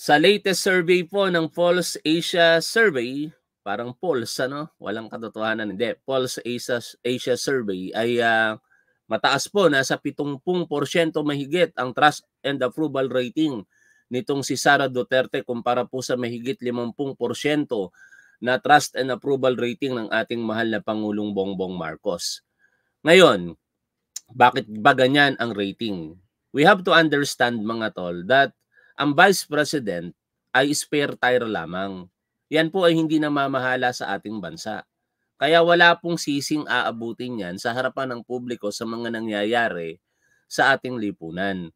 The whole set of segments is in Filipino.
Sa latest survey po ng Pulse Asia Survey, parang Pulse ano, walang katotohanan, hindi, Pulse Asia, Asia Survey ay uh, mataas po, nasa 70% mahigit ang trust and approval rating nitong si Sara Duterte kumpara po sa mahigit 50% na trust and approval rating ng ating mahal na Pangulong Bongbong Marcos. Ngayon, bakit ba ganyan ang rating? We have to understand mga tol that ang Vice President ay spare tire lamang. Yan po ay hindi namamahala sa ating bansa. Kaya wala pong sising aabutin yan sa harapan ng publiko sa mga nangyayari sa ating lipunan.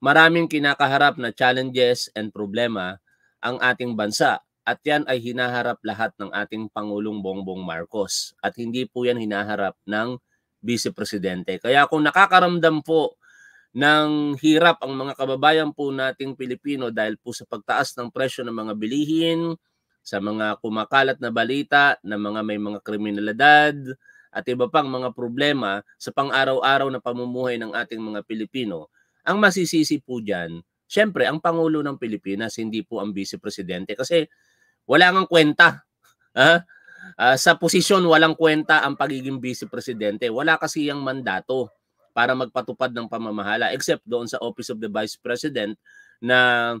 Maraming kinakaharap na challenges and problema ang ating bansa at yan ay hinaharap lahat ng ating Pangulong Bongbong Marcos at hindi po yan hinaharap ng Vice Presidente. Kaya kung nakakaramdam po ng hirap ang mga kababayan po nating Pilipino dahil po sa pagtaas ng presyo ng mga bilihin, sa mga kumakalat na balita na mga may mga kriminalidad at iba pang mga problema sa pang-araw-araw na pamumuhay ng ating mga Pilipino. Ang masisisi po dyan, syempre ang Pangulo ng Pilipinas, hindi po ang Vice Presidente kasi wala ngang kwenta. Ha? Uh, sa posisyon walang kwenta ang pagiging Vice Presidente. Wala kasi ang mandato para magpatupad ng pamamahala except doon sa Office of the Vice President na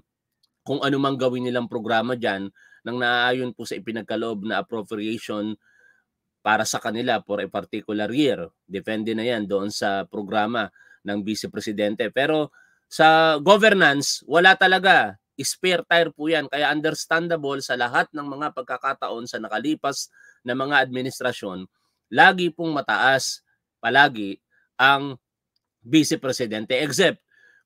kung ano mang gawin nilang programa diyan nang naaayon po sa ipinagkaloob na appropriation para sa kanila for a particular year. Depende na yan doon sa programa ng Vice Presidente. Pero sa governance, wala talaga. Spare tire po yan. Kaya understandable sa lahat ng mga pagkakataon sa nakalipas na mga administrasyon, lagi pong mataas palagi ang Vice Presidente except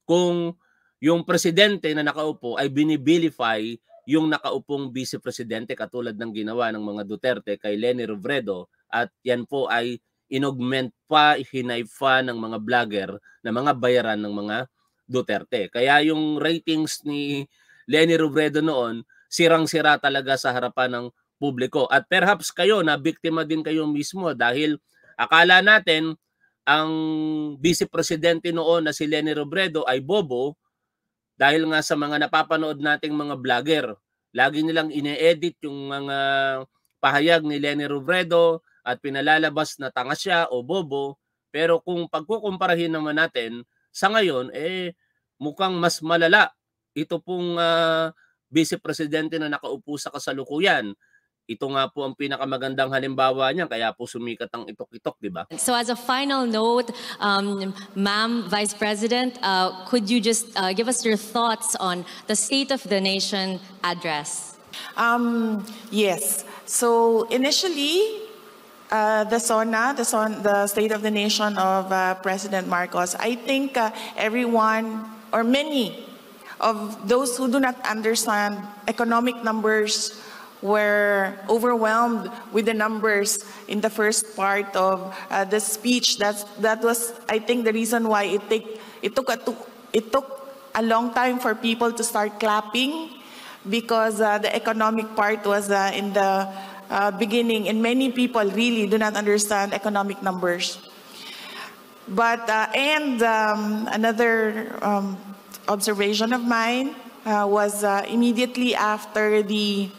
kung yung presidente na nakaupo ay binibilify yung nakaupong vice presidente katulad ng ginawa ng mga Duterte kay Lenny Robredo at yan po ay inogment pa, hinay pa ng mga vlogger na mga bayaran ng mga Duterte. Kaya yung ratings ni Lenny Robredo noon, sirang-sira talaga sa harapan ng publiko. At perhaps kayo na biktima din kayo mismo dahil akala natin ang vice-presidente noon na si Lenny Robredo ay bobo dahil nga sa mga napapanood nating mga vlogger. Lagi nilang ine-edit yung mga pahayag ni Lenny Robredo at pinalalabas na tanga siya o bobo. Pero kung pagkukumparahin naman natin, sa ngayon, eh, mukhang mas malala ito pong uh, ah, vice-presidente na nakaupo sa kasalukuyan ito nga po ang pinakamagandang halimbawa niyan, kaya po sumikat ang itok-itok, di ba? So as a final note, um, Ma'am Vice President, uh, could you just uh, give us your thoughts on the State of the Nation address? Um, yes. So initially, uh, the SONA, the, SON, the State of the Nation of uh, President Marcos, I think uh, everyone or many of those who do not understand economic numbers were overwhelmed with the numbers in the first part of uh, the speech. That's, that was, I think, the reason why it, take, it, took a, it took a long time for people to start clapping because uh, the economic part was uh, in the uh, beginning, and many people really do not understand economic numbers. But, uh, and um, another um, observation of mine uh, was immediately after the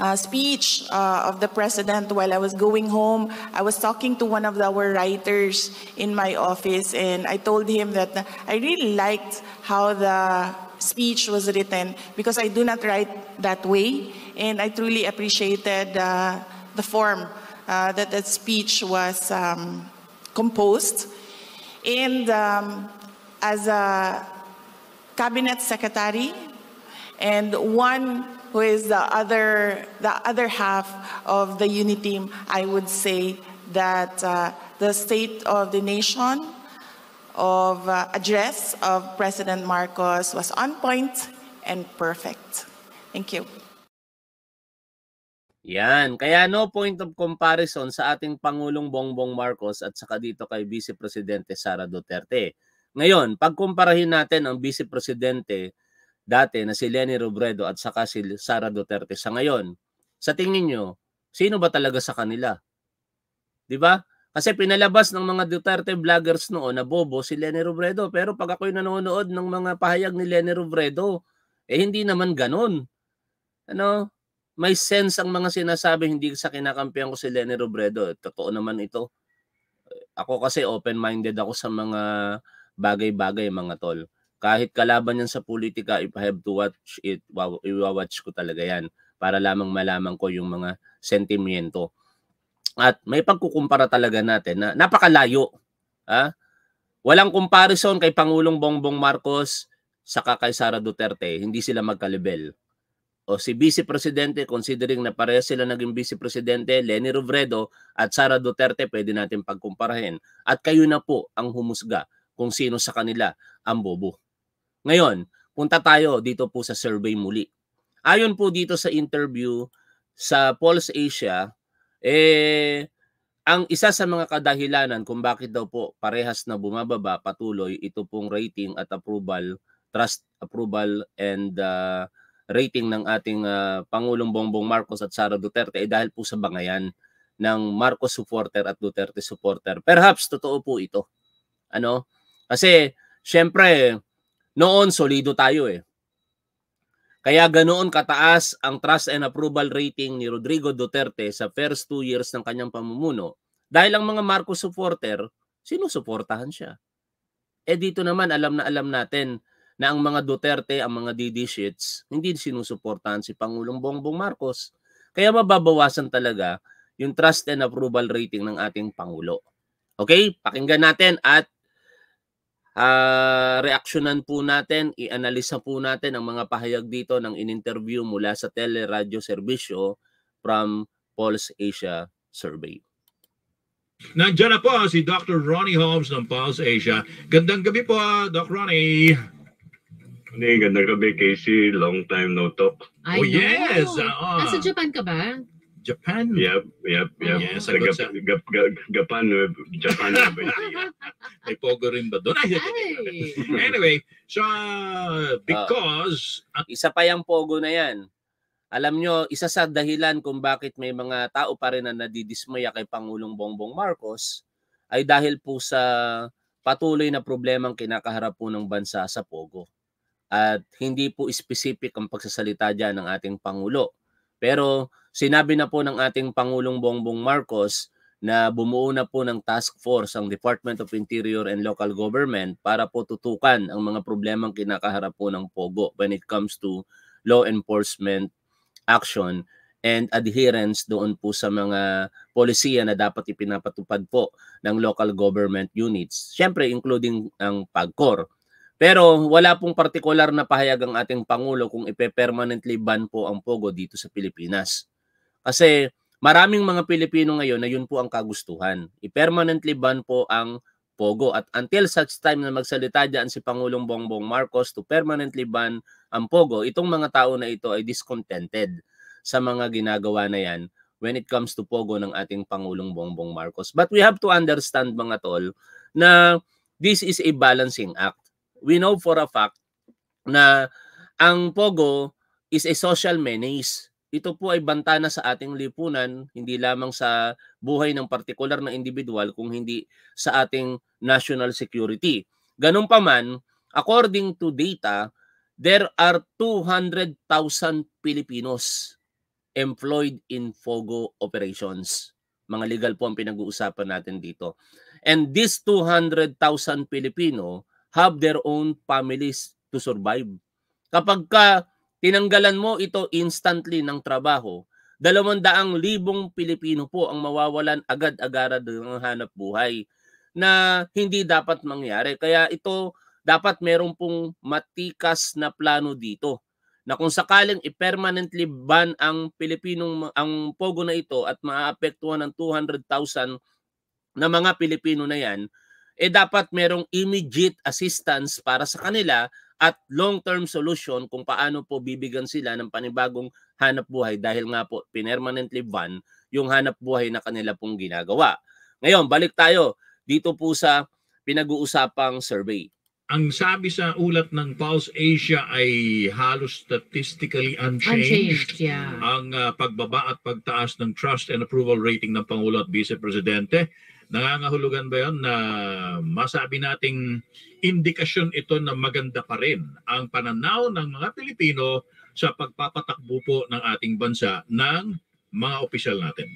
uh, speech uh, of the president while I was going home, I was talking to one of our writers in my office, and I told him that I really liked how the speech was written because I do not write that way, and I truly appreciated uh, the form uh, that that speech was um, composed. And um, as a cabinet secretary and one who is the other, the other half of the unit team, I would say that uh, the state of the nation of uh, address of President Marcos was on point and perfect. Thank you. Yan. Kaya no point of comparison sa ating Pangulong Bongbong Marcos at saka dito kay Vice Presidente Sara Duterte. Ngayon, pagkumparahin natin ang Vice Presidente dati na si Lenny Robredo at saka si Sara Duterte sa ngayon. Sa tingin niyo, sino ba talaga sa kanila? 'Di ba? Kasi pinalabas ng mga Duterte vloggers noon na bobo si Lenny Robredo. Pero pag ako'y nanonood ng mga pahayag ni Lenny Robredo, eh hindi naman ganun. Ano? May sense ang mga sinasabi hindi sa kinakampihan ko si Lenny Robredo. Eh, totoo naman ito. Ako kasi open-minded ako sa mga bagay-bagay mga tol kahit kalaban yan sa politika, if I have to watch it, wow, watch ko talaga yan para lamang malaman ko yung mga sentimiento. At may pagkukumpara talaga natin na napakalayo. Ha? Walang comparison kay Pangulong Bongbong Marcos sa kay Sara Duterte. Hindi sila magkalibel. O si Vice Presidente, considering na pareha sila naging Vice Presidente, Lenny Robredo at Sara Duterte, pwede natin pagkumparahin. At kayo na po ang humusga kung sino sa kanila ang bobo. Ngayon, punta tayo dito po sa survey muli. Ayon po dito sa interview sa Pulse Asia, eh, ang isa sa mga kadahilanan kung bakit daw po parehas na bumababa patuloy ito pong rating at approval, trust approval and uh, rating ng ating uh, Pangulong Bongbong Marcos at Sara Duterte ay eh, dahil po sa bangayan ng Marcos supporter at Duterte supporter. Perhaps totoo po ito. Ano? Kasi syempre noon, solido tayo eh. Kaya ganoon kataas ang trust and approval rating ni Rodrigo Duterte sa first two years ng kanyang pamumuno dahil ang mga Marcos supporter, sinusuportahan siya. Eh dito naman, alam na alam natin na ang mga Duterte, ang mga DD sheets, hindi sinusuportahan si Pangulong Bongbong Marcos. Kaya mababawasan talaga yung trust and approval rating ng ating Pangulo. Okay? Pakinggan natin at uh, reaksyonan po natin, i-analisa po natin ang mga pahayag dito ng in-interview mula sa Teleradyo serbisyo from Pulse Asia Survey. Nandiyan na po si Dr. Ronnie Holmes ng Pulse Asia. Gandang gabi po, Doc Ronnie. Hey, gandang gabi, Casey. Long time no talk. I oh, know. yes! Uh, Nasa Japan ka ba? Japan? Yep, yep, yep. Oh, yeah, sa gap, sa... gap, gap, Japan. Uh, uh, may pogo rin ba doon? anyway, so uh, oh. because... Uh, isa pa yung pogo na yan. Alam nyo, isa sa dahilan kung bakit may mga tao pa rin na nadidismaya kay Pangulong Bongbong Marcos ay dahil po sa patuloy na problemang kinakaharap po ng bansa sa pogo. At hindi po specific ang pagsasalita dyan ng ating Pangulo. Pero Sinabi na po ng ating Pangulong Bongbong Marcos na bumuo na po ng task force ang Department of Interior and Local Government para po tutukan ang mga problemang kinakaharap po ng POGO when it comes to law enforcement action and adherence doon po sa mga polisiya na dapat ipinapatupad po ng local government units. Siyempre, including ang PAGCOR. Pero wala pong partikular na pahayag ang ating Pangulo kung ipe-permanently ban po ang POGO dito sa Pilipinas. Kasi maraming mga Pilipino ngayon na yun po ang kagustuhan. I-permanently ban po ang Pogo at until such time na magsalita dyan si Pangulong Bongbong Marcos to permanently ban ang Pogo, itong mga tao na ito ay discontented sa mga ginagawa na yan when it comes to Pogo ng ating Pangulong Bongbong Marcos. But we have to understand mga tol na this is a balancing act. We know for a fact na ang Pogo is a social menace ito po ay banta na sa ating lipunan, hindi lamang sa buhay ng partikular na individual, kung hindi sa ating national security. Ganun pa man, according to data, there are 200,000 Pilipinos employed in FOGO operations. Mga legal po ang pinag-uusapan natin dito. And these 200,000 Pilipino have their own families to survive. Kapag ka tinanggalan mo ito instantly ng trabaho, 200,000 Pilipino po ang mawawalan agad-agad ng hanap buhay na hindi dapat mangyari. Kaya ito dapat meron pong matikas na plano dito na kung sakaling i-permanently ban ang Pilipinong ang pogo na ito at maaapektuhan ng 200,000 na mga Pilipino na yan, eh dapat merong immediate assistance para sa kanila at long-term solution kung paano po bibigyan sila ng panibagong hanap buhay dahil nga po permanently van yung hanap buhay na kanila pong ginagawa. Ngayon, balik tayo dito po sa pinag-uusapang survey. Ang sabi sa ulat ng Pulse Asia ay halos statistically unchanged, unchanged yeah. ang uh, pagbaba at pagtaas ng trust and approval rating ng Pangulo at Vice Presidente Nangangahulugan ba yon na masabi nating indikasyon ito na maganda pa rin ang pananaw ng mga Pilipino sa pagpapatakbo po ng ating bansa ng mga opisyal natin?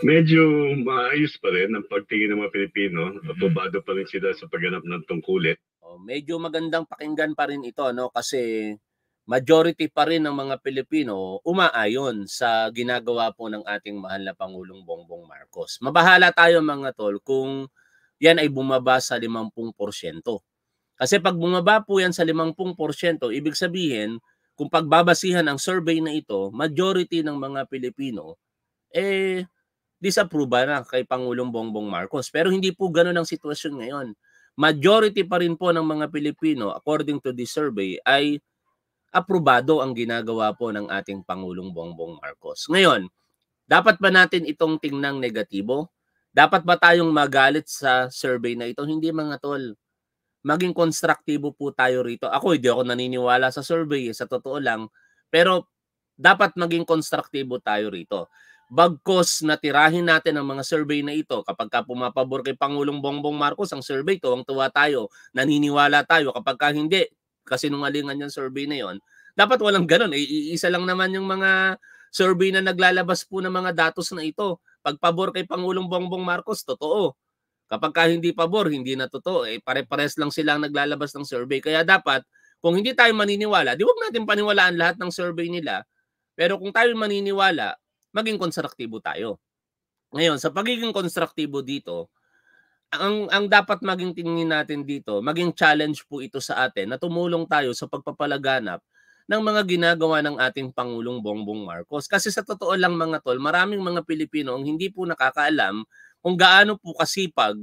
Medyo maayos pa rin ang pagtingin ng mga Pilipino. Babado pa rin sila sa pagganap ng tungkulit. Oh, medyo magandang pakinggan pa rin ito no kasi majority pa rin ng mga Pilipino umaayon sa ginagawa po ng ating mahal na Pangulong Bongbong Marcos. Mabahala tayo mga tol kung yan ay bumaba sa 50%. Kasi pag bumaba po yan sa 50%, ibig sabihin, kung pagbabasihan ang survey na ito, majority ng mga Pilipino, eh, disapprove na kay Pangulong Bongbong Marcos. Pero hindi po ganun ang sitwasyon ngayon. Majority pa rin po ng mga Pilipino, according to the survey, ay aprobado ang ginagawa po ng ating Pangulong Bongbong Marcos. Ngayon, dapat ba natin itong tingnang negatibo? Dapat ba tayong magalit sa survey na ito? Hindi mga tol. Maging konstruktibo po tayo rito. Ako hindi ako naniniwala sa survey, eh, sa totoo lang. Pero dapat maging konstruktibo tayo rito. Bagkos natirahin natin ang mga survey na ito, kapag ka pumapabor kay Pangulong Bongbong Marcos ang survey, tuwang-tuwa tayo, naniniwala tayo. Kapag ka hindi, kasinungalingan yung survey na yon. Dapat walang ganun. Iisa lang naman yung mga survey na naglalabas po ng mga datos na ito. Pag pabor kay Pangulong Bongbong Marcos, totoo. Kapag ka hindi pabor, hindi na totoo. Eh, pare-pares lang silang naglalabas ng survey. Kaya dapat, kung hindi tayo maniniwala, di huwag natin paniwalaan lahat ng survey nila. Pero kung tayo maniniwala, maging konstruktibo tayo. Ngayon, sa pagiging konstruktibo dito, ang ang dapat maging tingin natin dito, maging challenge po ito sa atin na tumulong tayo sa pagpapalaganap ng mga ginagawa ng ating Pangulong Bongbong Marcos. Kasi sa totoo lang mga tol, maraming mga Pilipino ang hindi po nakakaalam kung gaano po kasipag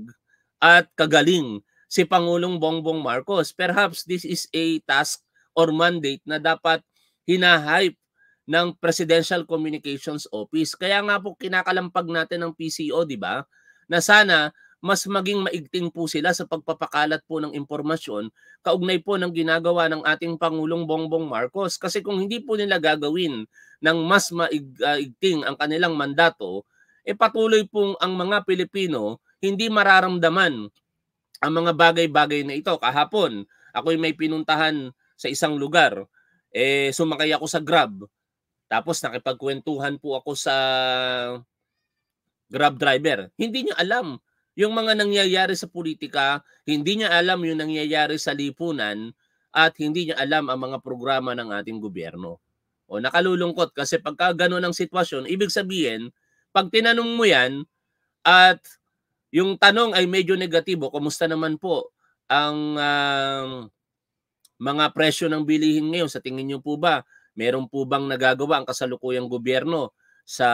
at kagaling si Pangulong Bongbong Marcos. Perhaps this is a task or mandate na dapat hinahype ng Presidential Communications Office. Kaya nga po kinakalampag natin ng PCO, di ba? Na sana mas maging maigting po sila sa pagpapakalat po ng impormasyon kaugnay po ng ginagawa ng ating Pangulong Bongbong Marcos. Kasi kung hindi po nila gagawin ng mas maigting ah, ang kanilang mandato, eh patuloy pong ang mga Pilipino hindi mararamdaman ang mga bagay-bagay na ito. Kahapon, ako'y may pinuntahan sa isang lugar. Eh, sumakay ako sa Grab. Tapos nakipagkwentuhan po ako sa Grab driver. Hindi niya alam yung mga nangyayari sa politika, hindi niya alam yung nangyayari sa lipunan at hindi niya alam ang mga programa ng ating gobyerno. O nakalulungkot kasi pagka gano'n ang sitwasyon, ibig sabihin, pag tinanong mo yan at yung tanong ay medyo negatibo, kumusta naman po ang uh, mga presyo ng bilihin ngayon? Sa tingin niyo po ba, meron po bang nagagawa ang kasalukuyang gobyerno sa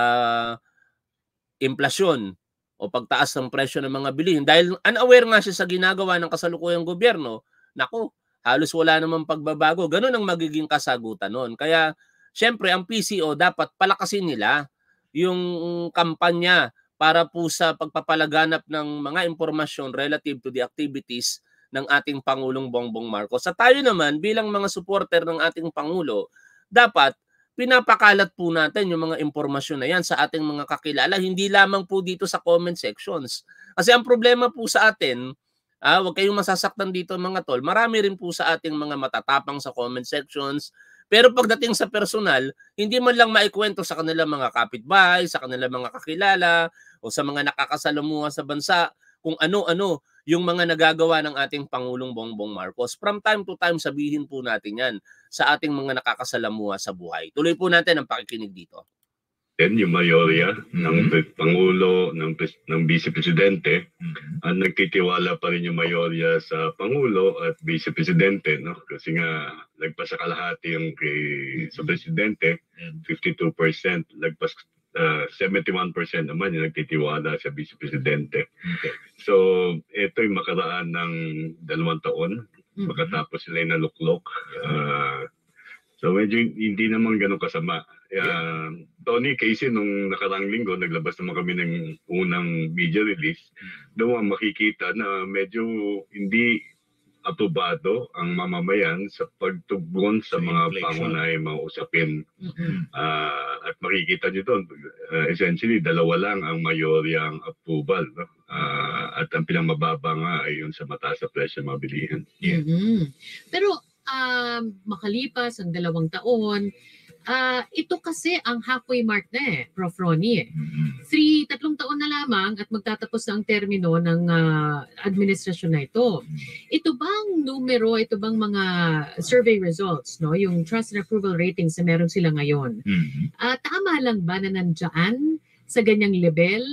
inflasyon? o pagtaas ng presyo ng mga bilihin. Dahil unaware nga siya sa ginagawa ng kasalukuyang gobyerno, nako, halos wala namang pagbabago. Ganun ang magiging kasagutan noon. Kaya, syempre, ang PCO dapat palakasin nila yung kampanya para po sa pagpapalaganap ng mga impormasyon relative to the activities ng ating Pangulong Bongbong Marcos. Sa tayo naman, bilang mga supporter ng ating Pangulo, dapat pinapakalat po natin yung mga impormasyon na yan sa ating mga kakilala, hindi lamang po dito sa comment sections. Kasi ang problema po sa atin, ah, huwag kayong masasaktan dito mga tol, marami rin po sa ating mga matatapang sa comment sections, pero pagdating sa personal, hindi man lang maikwento sa kanila mga kapitbahay, sa kanila mga kakilala, o sa mga nakakasalamuha sa bansa, kung ano-ano yung mga nagagawa ng ating Pangulong Bongbong Marcos. From time to time, sabihin po natin yan sa ating mga nakakasalamuha sa buhay. Tuloy po natin ang pakikinig dito. Then yung mayorya mm-hmm. Pangulo, ng, ng Vice Presidente, mm-hmm. ang nagtitiwala pa rin yung mayorya sa Pangulo at Vice Presidente. No? Kasi nga, lagpas sa kalahati yung kay, sa Presidente, 52%. Mm-hmm. Lagpas uh, ah, 71% naman yung nagtitiwala sa Vice Presidente. So, ito yung makaraan ng dalawang taon. mm mm-hmm. Makatapos sila yung naluklok. Uh, so, medyo hindi naman ganun kasama. Uh, Tony Casey, nung nakarang linggo, naglabas naman kami ng unang media release. Mm-hmm. Doon makikita na medyo hindi aprobado ang mamamayan sa pagtugon sa mga Inflation. pangunahing mga usapin. Uh, at makikita nyo doon, uh, essentially, dalawa lang ang mayoryang approval. No? Uh, at ang pinamababa nga ay yun sa mataas na presyo mga bilihin. Yeah. Mm-hmm. Pero um, makalipas ang dalawang taon, uh, ito kasi ang halfway mark na eh, Prof. Ronnie eh. Mm-hmm. Three, tatlong taon na lamang at magtatapos na ang termino ng uh, administrasyon na ito. Mm-hmm. Ito bang numero, ito bang mga survey results, no? yung trust and approval ratings na meron sila ngayon, uh, tama lang ba na nandyan sa ganyang level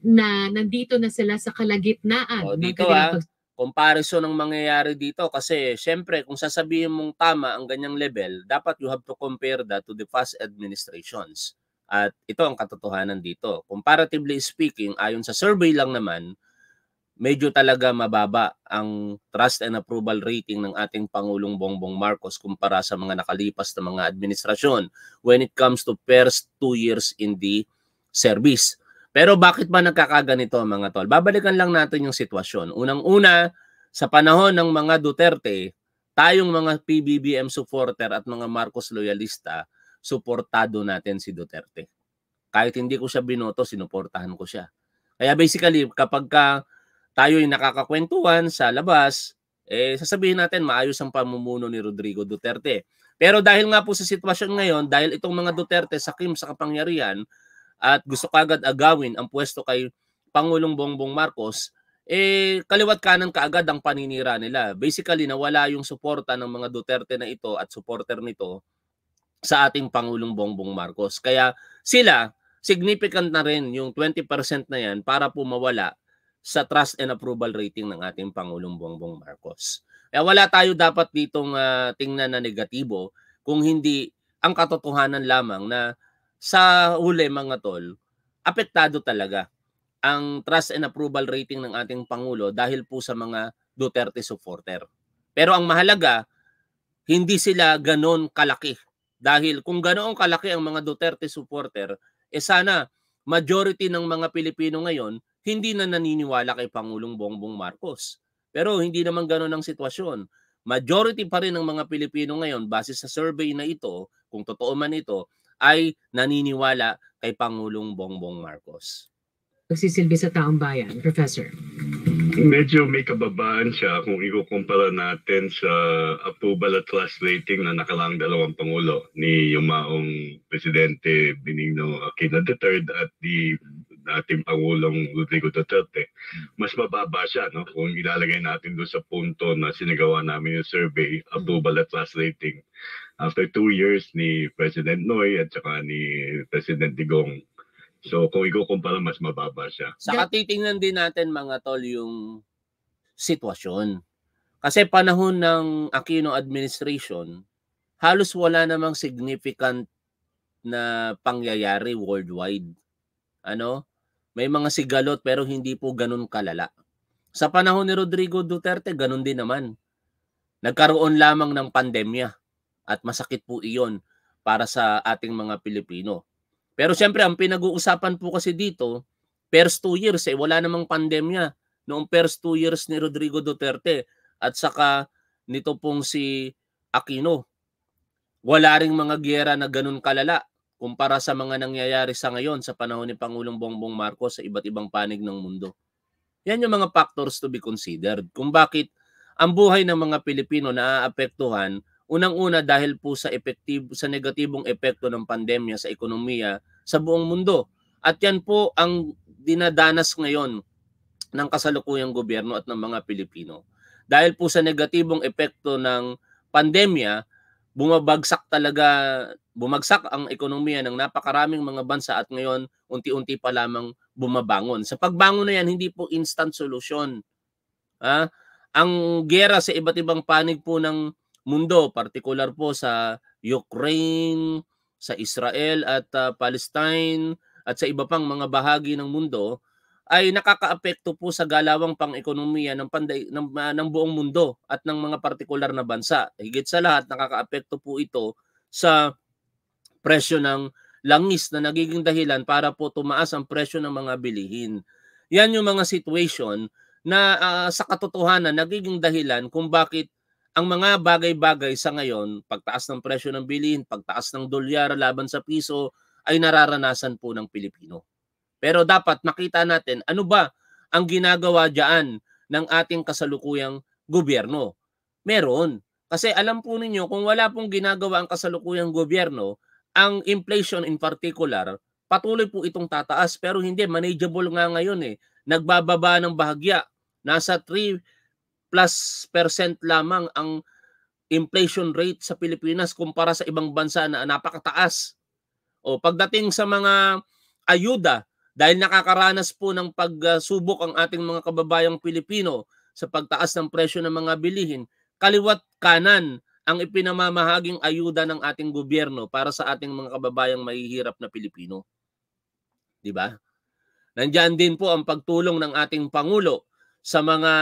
na nandito na sila sa kalagitnaan oh, dito, ng kanilang ah comparison ng mangyayari dito kasi syempre kung sasabihin mong tama ang ganyang level, dapat you have to compare that to the past administrations. At ito ang katotohanan dito. Comparatively speaking, ayon sa survey lang naman, medyo talaga mababa ang trust and approval rating ng ating Pangulong Bongbong Marcos kumpara sa mga nakalipas na mga administrasyon when it comes to first two years in the service. Pero bakit ba nagkakaganito mga tol? Babalikan lang natin yung sitwasyon. Unang-una, sa panahon ng mga Duterte, tayong mga PBBM supporter at mga Marcos loyalista, suportado natin si Duterte. Kahit hindi ko siya binoto, sinuportahan ko siya. Kaya basically, kapag ka tayo ay nakakakwentuhan sa labas, eh, sasabihin natin maayos ang pamumuno ni Rodrigo Duterte. Pero dahil nga po sa sitwasyon ngayon, dahil itong mga Duterte sa kim sa kapangyarihan, at gusto kagad agawin ang pwesto kay Pangulong Bongbong Marcos, eh kaliwat kanan kaagad ang paninira nila. Basically nawala yung suporta ng mga Duterte na ito at supporter nito sa ating Pangulong Bongbong Marcos. Kaya sila significant na rin yung 20% na yan para pumawala sa trust and approval rating ng ating Pangulong Bongbong Marcos. Kaya wala tayo dapat ditong uh, tingnan na negatibo kung hindi ang katotohanan lamang na sa huli mga tol, apektado talaga ang trust and approval rating ng ating Pangulo dahil po sa mga Duterte supporter. Pero ang mahalaga, hindi sila ganon kalaki. Dahil kung ganoon kalaki ang mga Duterte supporter, eh sana majority ng mga Pilipino ngayon hindi na naniniwala kay Pangulong Bongbong Marcos. Pero hindi naman ganoon ang sitwasyon. Majority pa rin ng mga Pilipino ngayon base sa survey na ito, kung totoo man ito, ay naniniwala kay Pangulong Bongbong Marcos. Nagsisilbi sa taong bayan, Professor. Medyo may kababaan siya kung ikukumpara natin sa approval at trust rating na nakalang dalawang pangulo ni Yumaong Presidente Benigno Aquino III at di ating Pangulong Rodrigo Duterte. Mas mababa siya no? kung ilalagay natin doon sa punto na sinagawa namin yung survey, approval at trust rating after two years ni President Noy at saka ni President Digong. So kung ikukumpara, mas mababa siya. Saka titingnan din natin mga tol yung sitwasyon. Kasi panahon ng Aquino administration, halos wala namang significant na pangyayari worldwide. Ano? May mga sigalot pero hindi po ganun kalala. Sa panahon ni Rodrigo Duterte, ganun din naman. Nagkaroon lamang ng pandemya at masakit po iyon para sa ating mga Pilipino. Pero siyempre, ang pinag-uusapan po kasi dito, first two years, eh, wala namang pandemya noong first two years ni Rodrigo Duterte at saka nito pong si Aquino. Wala ring mga giyera na ganun kalala kumpara sa mga nangyayari sa ngayon sa panahon ni Pangulong Bongbong Marcos sa iba't ibang panig ng mundo. Yan yung mga factors to be considered kung bakit ang buhay ng mga Pilipino naaapektuhan Unang-una dahil po sa epektibo sa negatibong epekto ng pandemya sa ekonomiya sa buong mundo. At yan po ang dinadanas ngayon ng kasalukuyang gobyerno at ng mga Pilipino. Dahil po sa negatibong epekto ng pandemya, bumabagsak talaga, bumagsak ang ekonomiya ng napakaraming mga bansa at ngayon unti-unti pa lamang bumabangon. Sa pagbangon na yan, hindi po instant solution. Ha? Ah, ang gera sa iba't ibang panig po ng mundo, particular po sa Ukraine, sa Israel at uh, Palestine at sa iba pang mga bahagi ng mundo ay nakakaapekto po sa galawang pang-ekonomiya ng, panday, ng, uh, ng buong mundo at ng mga partikular na bansa. Higit sa lahat, nakakaapekto po ito sa presyo ng langis na nagiging dahilan para po tumaas ang presyo ng mga bilihin. Yan yung mga situation na uh, sa katotohanan nagiging dahilan kung bakit ang mga bagay-bagay sa ngayon, pagtaas ng presyo ng bilhin, pagtaas ng dolyar laban sa piso, ay nararanasan po ng Pilipino. Pero dapat makita natin ano ba ang ginagawa dyan ng ating kasalukuyang gobyerno. Meron. Kasi alam po ninyo, kung wala pong ginagawa ang kasalukuyang gobyerno, ang inflation in particular, patuloy po itong tataas pero hindi, manageable nga ngayon eh. Nagbababa ng bahagya. Nasa 3, plus percent lamang ang inflation rate sa Pilipinas kumpara sa ibang bansa na napakataas. O pagdating sa mga ayuda, dahil nakakaranas po ng pagsubok ang ating mga kababayang Pilipino sa pagtaas ng presyo ng mga bilihin, kaliwat kanan ang ipinamamahaging ayuda ng ating gobyerno para sa ating mga kababayang mahihirap na Pilipino. 'Di ba? Nandiyan din po ang pagtulong ng ating pangulo sa mga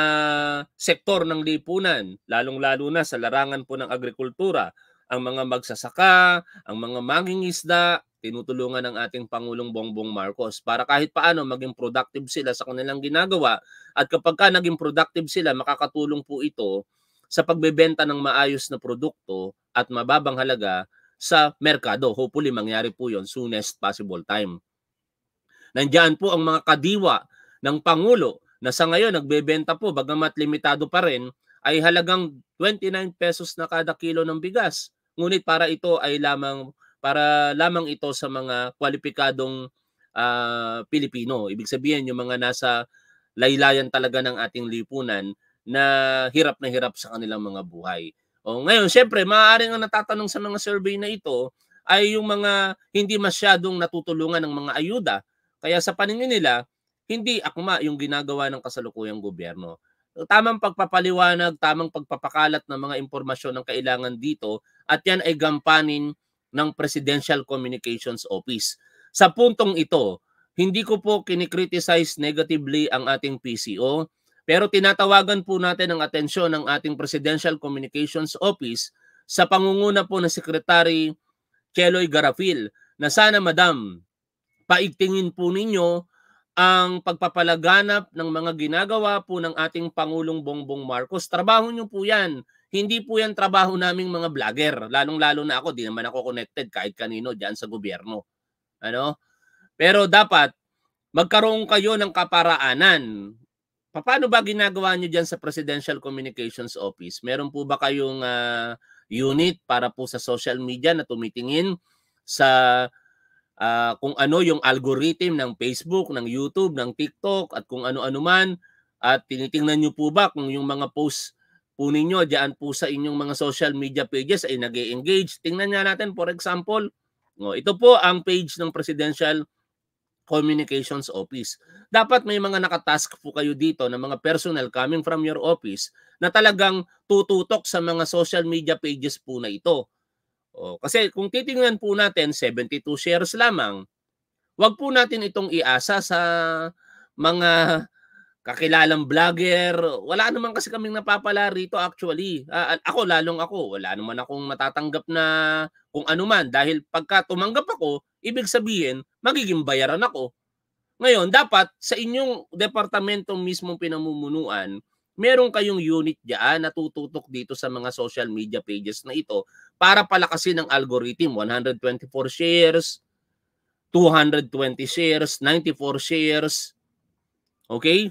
sektor ng lipunan, lalong-lalo na sa larangan po ng agrikultura, ang mga magsasaka, ang mga manging isda, tinutulungan ng ating Pangulong Bongbong Marcos para kahit paano maging productive sila sa kanilang ginagawa at kapag ka naging productive sila, makakatulong po ito sa pagbebenta ng maayos na produkto at mababang halaga sa merkado. Hopefully mangyari po yon soonest possible time. Nandiyan po ang mga kadiwa ng Pangulo na sa ngayon nagbebenta po bagamat limitado pa rin ay halagang 29 pesos na kada kilo ng bigas. Ngunit para ito ay lamang para lamang ito sa mga kwalipikadong uh, Pilipino. Ibig sabihin yung mga nasa laylayan talaga ng ating lipunan na hirap na hirap sa kanilang mga buhay. O ngayon, syempre, maaaring ang natatanong sa mga survey na ito ay yung mga hindi masyadong natutulungan ng mga ayuda. Kaya sa paningin nila, hindi akma yung ginagawa ng kasalukuyang gobyerno. Tamang pagpapaliwanag, tamang pagpapakalat ng mga impormasyon ang kailangan dito at yan ay gampanin ng Presidential Communications Office. Sa puntong ito, hindi ko po kinikriticize negatively ang ating PCO pero tinatawagan po natin ang atensyon ng ating Presidential Communications Office sa pangunguna po ng Secretary Cheloy Garafil na sana madam, paigtingin po ninyo ang pagpapalaganap ng mga ginagawa po ng ating Pangulong Bongbong Marcos. Trabaho niyo po yan. Hindi po yan trabaho naming mga vlogger. Lalong-lalo na ako, di naman ako connected kahit kanino dyan sa gobyerno. Ano? Pero dapat magkaroon kayo ng kaparaanan. Paano ba ginagawa niyo dyan sa Presidential Communications Office? Meron po ba kayong uh, unit para po sa social media na tumitingin sa uh, kung ano yung algorithm ng Facebook, ng YouTube, ng TikTok at kung ano-ano man at tinitingnan niyo po ba kung yung mga post po ninyo diyan po sa inyong mga social media pages ay nag engage Tingnan nga natin for example, no, oh, ito po ang page ng Presidential Communications Office. Dapat may mga nakatask po kayo dito ng mga personal coming from your office na talagang tututok sa mga social media pages po na ito o, oh, kasi kung titingnan po natin, 72 shares lamang. Huwag po natin itong iasa sa mga kakilalang vlogger. Wala naman kasi kaming napapala rito actually. Uh, ako, lalong ako, wala naman akong matatanggap na kung ano man. Dahil pagka tumanggap ako, ibig sabihin, magiging bayaran ako. Ngayon, dapat sa inyong departamento mismo pinamumunuan, meron kayong unit diyan na tututok dito sa mga social media pages na ito para palakasin ang algorithm. 124 shares, 220 shares, 94 shares, okay?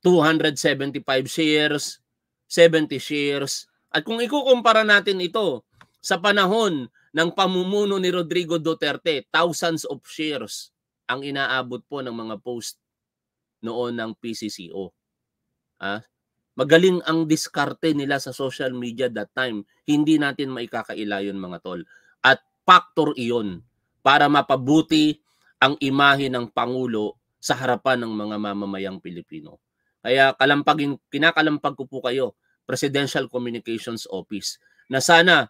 275 shares, 70 shares. At kung ikukumpara natin ito sa panahon ng pamumuno ni Rodrigo Duterte, thousands of shares ang inaabot po ng mga post noon ng PCCO. Ah, Magaling ang diskarte nila sa social media that time. Hindi natin maikakaila yun mga tol. At factor iyon para mapabuti ang imahe ng Pangulo sa harapan ng mga mamamayang Pilipino. Kaya kalampagin, kinakalampag ko po kayo, Presidential Communications Office, na sana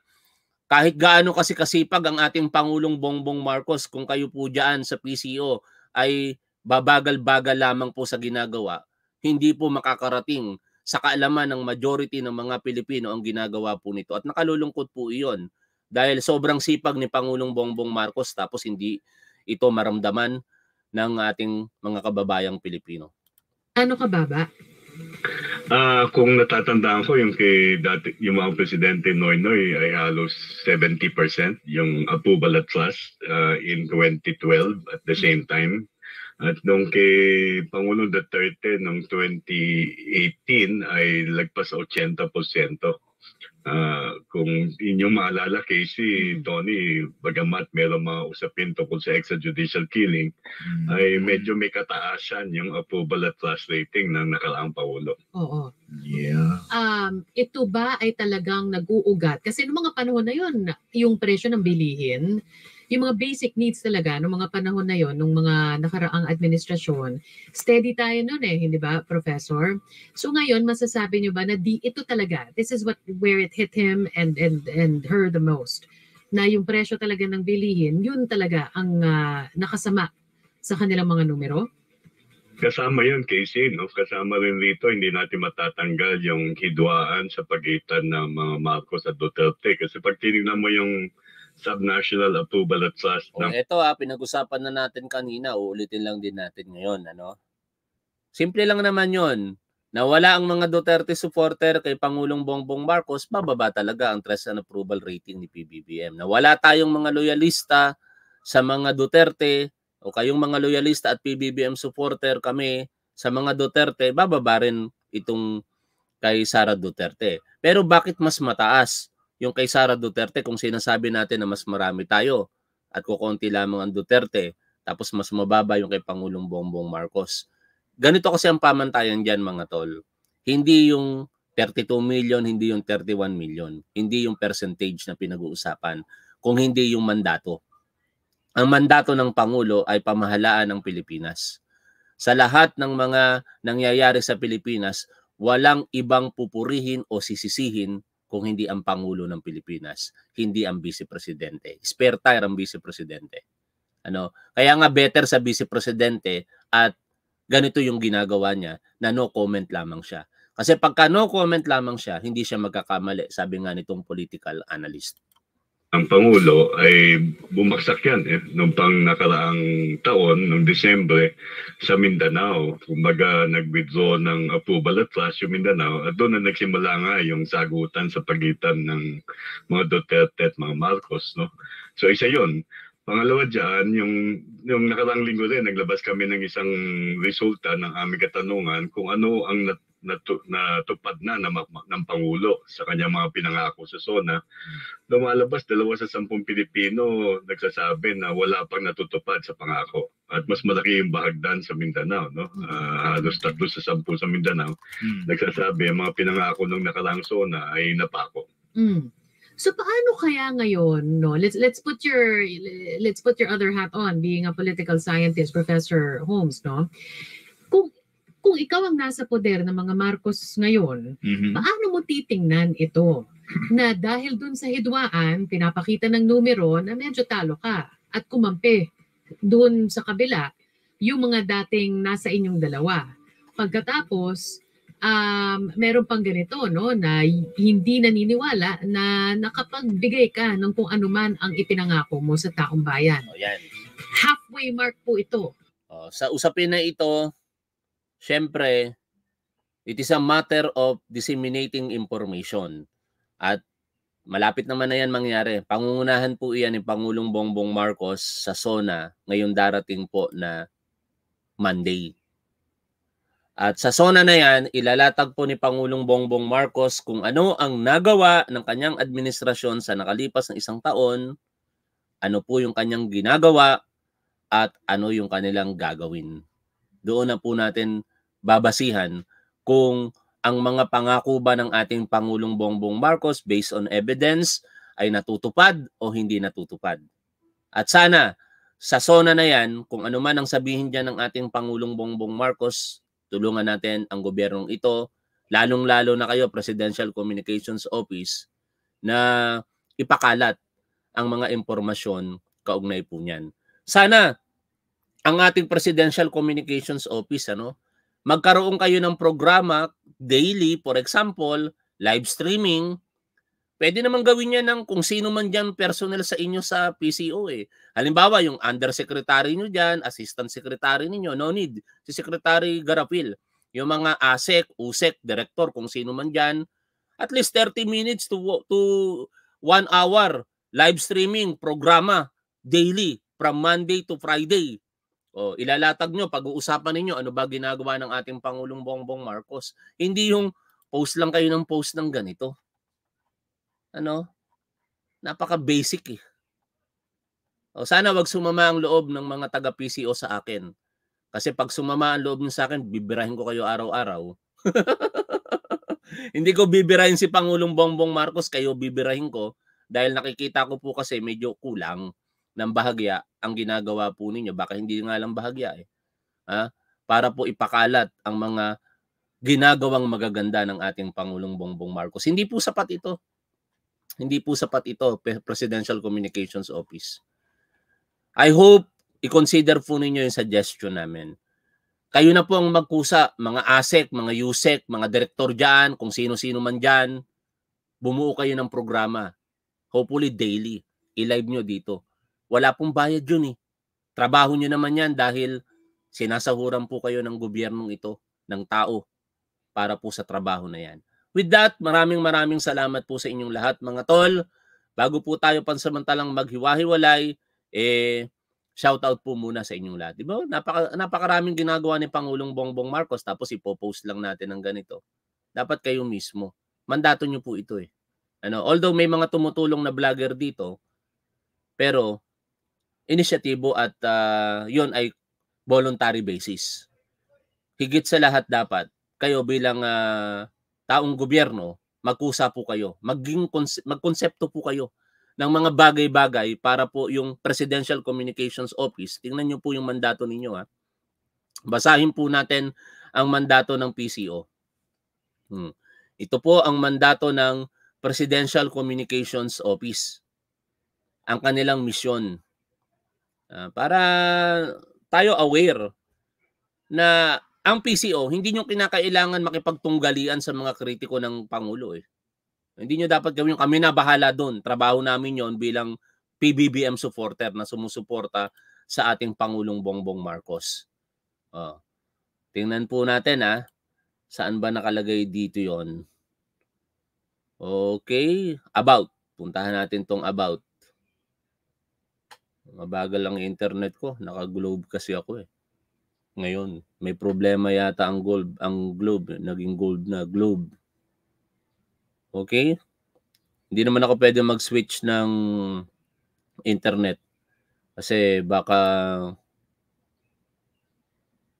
kahit gaano kasi kasipag ang ating Pangulong Bongbong Marcos, kung kayo po dyan sa PCO ay babagal-bagal lamang po sa ginagawa, hindi po makakarating sa kaalaman ng majority ng mga Pilipino ang ginagawa po nito. At nakalulungkot po iyon dahil sobrang sipag ni Pangulong Bongbong Marcos tapos hindi ito maramdaman ng ating mga kababayang Pilipino. Ano ka baba? Uh, ah, kung natatandaan ko yung kay dati, yung mga presidente Noynoy ay halos 70% yung approval at trust uh, in 2012 at the same time at nung kay Pangulo Duterte noong 2018 ay lagpas 80%. Uh, ah, kung inyong maalala, Casey, mm. Tony, bagamat meron mga usapin tungkol sa extrajudicial killing, mm-hmm. ay medyo may kataasan yung approval at trust rating ng nakalaang Pangulo. Oo. Yeah. Um, ito ba ay talagang nag-uugat? Kasi noong mga panahon na yun, yung presyo ng bilihin, yung mga basic needs talaga nung mga panahon na yon, nung mga nakaraang administrasyon, steady tayo noon eh, hindi ba, Professor? So ngayon, masasabi niyo ba na di ito talaga, this is what where it hit him and and and her the most na yung presyo talaga ng bilihin, yun talaga ang uh, nakasama sa kanilang mga numero? Kasama yun, Casey. No? Kasama rin dito, hindi natin matatanggal yung hidwaan sa pagitan ng mga Marcos at Duterte. Kasi pag tinignan mo yung subnational approval at trust. Oh, ito ah, pinag-usapan na natin kanina, uulitin lang din natin ngayon. Ano? Simple lang naman yon. Nawala ang mga Duterte supporter kay Pangulong Bongbong Marcos, bababa talaga ang trust and approval rating ni PBBM. Nawala tayong mga loyalista sa mga Duterte o kayong mga loyalista at PBBM supporter kami sa mga Duterte, bababa rin itong kay Sara Duterte. Pero bakit mas mataas? yung kay Sara Duterte kung sinasabi natin na mas marami tayo at kukonti lamang ang Duterte tapos mas mababa yung kay Pangulong Bongbong Marcos. Ganito kasi ang pamantayan dyan mga tol. Hindi yung 32 million, hindi yung 31 million. Hindi yung percentage na pinag-uusapan. Kung hindi yung mandato. Ang mandato ng Pangulo ay pamahalaan ng Pilipinas. Sa lahat ng mga nangyayari sa Pilipinas, walang ibang pupurihin o sisisihin kung hindi ang Pangulo ng Pilipinas, hindi ang Vice Presidente. Spare tire ang Vice Presidente. Ano? Kaya nga better sa Vice Presidente at ganito yung ginagawa niya na no comment lamang siya. Kasi pagka no comment lamang siya, hindi siya magkakamali, sabi nga nitong political analyst ang Pangulo ay bumagsak yan eh, noong pang nakaraang taon, noong Disyembre, sa Mindanao. Kumbaga, nag-withdraw ng approval at trust yung Mindanao. At doon na nagsimula nga yung sagutan sa pagitan ng mga Duterte at mga Marcos. No? So, isa yon Pangalawa dyan, yung, yung nakaraang linggo rin, naglabas kami ng isang resulta ng aming katanungan kung ano ang nat- natupad na ng, ng Pangulo sa kanyang mga pinangako sa SONA, lumalabas dalawa sa sampung Pilipino nagsasabi na wala pang natutupad sa pangako. At mas malaki yung bahagdan sa Mindanao. No? Uh, halos tatlo sa sampu sa Mindanao mm. nagsasabi ang mga pinangako ng nakaraang SONA ay napako. Mm. So paano kaya ngayon no let's let's put your let's put your other hat on being a political scientist professor Holmes no kung kung ikaw ang nasa poder ng mga Marcos ngayon, mm-hmm. paano mo titingnan ito? Na dahil dun sa hidwaan, pinapakita ng numero na medyo talo ka at kumampi dun sa kabila yung mga dating nasa inyong dalawa. Pagkatapos, um, meron pang ganito no, na hindi naniniwala na nakapagbigay ka ng kung anuman ang ipinangako mo sa taong bayan. Oh, yan. Halfway mark po ito. Oh, sa usapin na ito, syempre, it is a matter of disseminating information. At malapit naman na yan mangyari. Pangungunahan po iyan ni Pangulong Bongbong Marcos sa SONA ngayong darating po na Monday. At sa SONA na yan, ilalatag po ni Pangulong Bongbong Marcos kung ano ang nagawa ng kanyang administrasyon sa nakalipas ng isang taon, ano po yung kanyang ginagawa, at ano yung kanilang gagawin. Doon na po natin babasihan kung ang mga pangako ba ng ating Pangulong Bongbong Marcos based on evidence ay natutupad o hindi natutupad. At sana sa sona na yan, kung ano man ang sabihin dyan ng ating Pangulong Bongbong Marcos, tulungan natin ang gobyernong ito, lalong-lalo na kayo, Presidential Communications Office, na ipakalat ang mga impormasyon kaugnay po niyan. Sana ang ating Presidential Communications Office, ano, magkaroon kayo ng programa daily, for example, live streaming, pwede naman gawin niya ng kung sino man dyan personal sa inyo sa PCO eh. Halimbawa, yung undersecretary nyo dyan, assistant secretary ninyo, no need. Si Secretary Garapil, yung mga ASEC, USEC, director, kung sino man dyan, at least 30 minutes to, to 1 hour live streaming programa daily from Monday to Friday. Oh, ilalatag nyo, pag-uusapan ninyo ano ba ginagawa ng ating Pangulong Bongbong Marcos. Hindi yung post lang kayo ng post ng ganito. Ano? Napaka-basic eh. O oh, sana wag sumama ang loob ng mga taga-PCO sa akin. Kasi pag sumama ang loob niyo sa akin, bibirahin ko kayo araw-araw. Hindi ko bibirahin si Pangulong Bongbong Marcos, kayo bibirahin ko dahil nakikita ko po kasi medyo kulang ng bahagya ang ginagawa po ninyo. Baka hindi nga lang bahagya eh. Ha? Para po ipakalat ang mga ginagawang magaganda ng ating Pangulong Bongbong Marcos. Hindi po sapat ito. Hindi po sapat ito, Presidential Communications Office. I hope i-consider po ninyo yung suggestion namin. Kayo na po ang magkusa, mga ASEC, mga USEC, mga direktor dyan, kung sino-sino man dyan. Bumuo kayo ng programa. Hopefully daily. I-live nyo dito. Wala pong bayad yun eh. Trabaho nyo naman yan dahil sinasahuran po kayo ng gobyernong ito, ng tao, para po sa trabaho na yan. With that, maraming maraming salamat po sa inyong lahat mga tol. Bago po tayo pansamantalang maghiwa-hiwalay, eh, shout out po muna sa inyong lahat. Diba? Napaka, napakaraming ginagawa ni Pangulong Bongbong Marcos tapos ipopost lang natin ng ganito. Dapat kayo mismo. Mandato nyo po ito eh. Ano, although may mga tumutulong na vlogger dito, pero inisyatibo at uh, yun ay voluntary basis. Higit sa lahat dapat, kayo bilang uh, taong gobyerno, magkusa po kayo, maging konse- magkonsepto po kayo ng mga bagay-bagay para po yung Presidential Communications Office. Tingnan niyo po yung mandato ninyo ha. Ah. Basahin po natin ang mandato ng PCO. Hmm. Ito po ang mandato ng Presidential Communications Office. Ang kanilang misyon Ah, para tayo aware na ang PCO, hindi nyo kinakailangan makipagtunggalian sa mga kritiko ng Pangulo. Eh. Hindi nyo dapat gawin yung kami na bahala doon. Trabaho namin yon bilang PBBM supporter na sumusuporta sa ating Pangulong Bongbong Marcos. Oh. Tingnan po natin ha. Ah. Saan ba nakalagay dito yon? Okay. About. Puntahan natin tong about. Mabagal lang internet ko. Naka-globe kasi ako eh. Ngayon, may problema yata ang globe, ang globe. Naging gold na globe. Okay? Hindi naman ako pwede mag-switch ng internet. Kasi baka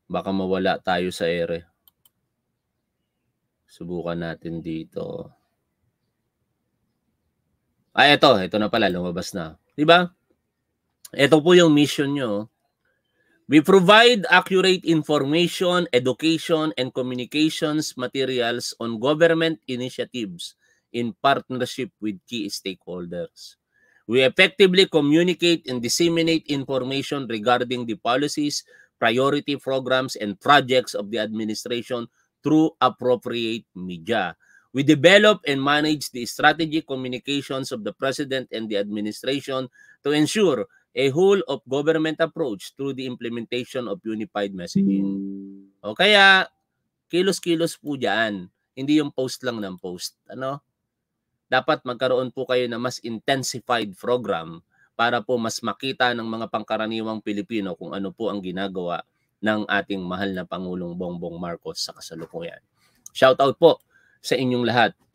baka mawala tayo sa ere. Subukan natin dito. Ay, ah, ito. Ito na pala. Lumabas na. Diba? Ito po yung mission nyo. We provide accurate information, education, and communications materials on government initiatives in partnership with key stakeholders. We effectively communicate and disseminate information regarding the policies, priority programs, and projects of the administration through appropriate media. We develop and manage the strategic communications of the President and the administration to ensure a whole of government approach through the implementation of unified messaging. O kaya, kilos-kilos po dyan. Hindi yung post lang ng post. Ano? Dapat magkaroon po kayo na mas intensified program para po mas makita ng mga pangkaraniwang Pilipino kung ano po ang ginagawa ng ating mahal na Pangulong Bongbong Marcos sa kasalukuyan. Shout out po sa inyong lahat.